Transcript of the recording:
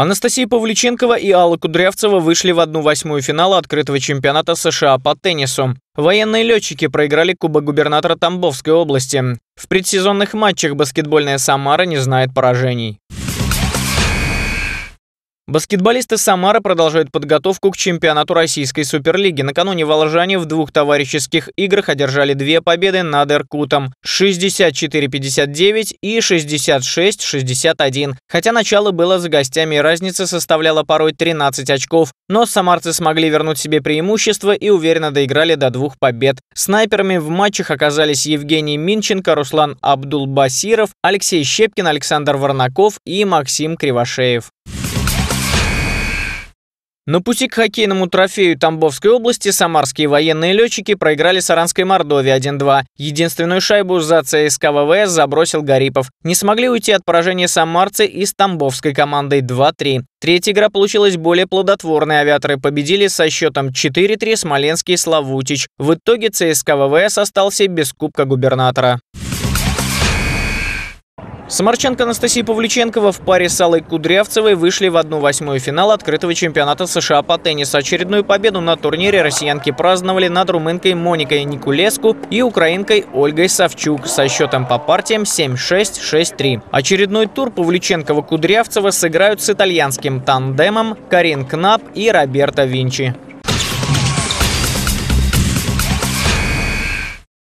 Анастасия Павличенкова и Алла Кудрявцева вышли в одну восьмую финала открытого чемпионата США по теннису. Военные летчики проиграли Кубок губернатора Тамбовской области. В предсезонных матчах баскетбольная «Самара» не знает поражений. Баскетболисты Самары продолжают подготовку к чемпионату российской суперлиги. Накануне волжане в двух товарищеских играх одержали две победы над Иркутом 64-59 и 66-61. Хотя начало было за гостями и разница составляла порой 13 очков, но самарцы смогли вернуть себе преимущество и уверенно доиграли до двух побед. Снайперами в матчах оказались Евгений Минченко, Руслан Абдулбасиров, Алексей Щепкин, Александр Варнаков и Максим Кривошеев. На пути к хоккейному трофею Тамбовской области самарские военные летчики проиграли Саранской Мордовии 1-2. Единственную шайбу за ЦСКА ВВС забросил Гарипов. Не смогли уйти от поражения самарцы и с тамбовской командой 2-3. Третья игра получилась более плодотворной. Авиаторы победили со счетом 4-3 Смоленский Славутич. В итоге ЦСКА ВВС остался без Кубка губернатора. Самарченко Анастасия Павлюченкова в паре с Аллой Кудрявцевой вышли в 1-8 финал открытого чемпионата США по теннису. Очередную победу на турнире россиянки праздновали над румынкой Моникой Никулеску и украинкой Ольгой Савчук со счетом по партиям 7-6, 6-3. Очередной тур Павлюченкова-Кудрявцева сыграют с итальянским тандемом Карин Кнап и Роберто Винчи.